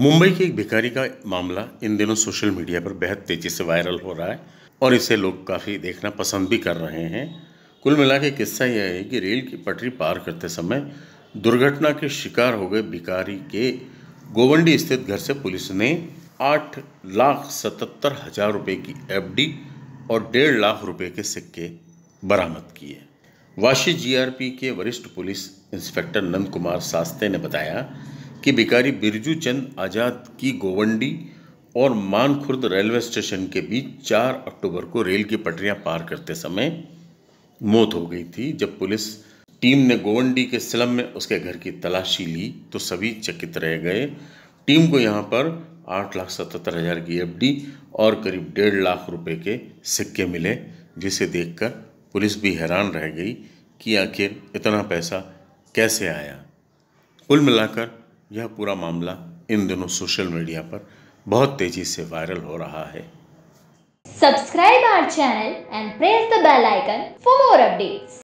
मुंबई के एक भिखारी का मामला इन दिनों सोशल मीडिया पर बेहद तेज़ी से वायरल हो रहा है और इसे लोग काफ़ी देखना पसंद भी कर रहे हैं कुल मिला के किस्सा यह है कि रेल की पटरी पार करते समय दुर्घटना के शिकार हो गए भिखारी के गोवंडी स्थित घर से पुलिस ने आठ लाख सतहत्तर हजार रुपये की एफडी और डेढ़ लाख रुपये के सिक्के बरामद किए वाशी जीआरपी के वरिष्ठ पुलिस इंस्पेक्टर नंद कुमार सास्ते ने बताया कि भिकारी बिरजू चंद आज़ाद की गोवंडी और मानखुर्द रेलवे स्टेशन के बीच 4 अक्टूबर को रेल की पटरियां पार करते समय मौत हो गई थी जब पुलिस टीम ने गोवंडी के स्लम में उसके घर की तलाशी ली तो सभी चकित रह गए टीम को यहाँ पर आठ लाख सतहत्तर हज़ार की एफ और करीब डेढ़ लाख रुपए के सिक्के मिले जिसे देखकर पुलिस भी हैरान रह गई कि आखिर इतना पैसा कैसे आया कुल मिलाकर यह पूरा मामला इन दिनों सोशल मीडिया पर बहुत तेजी से वायरल हो रहा है subscribe our channel and press the bell icon for more updates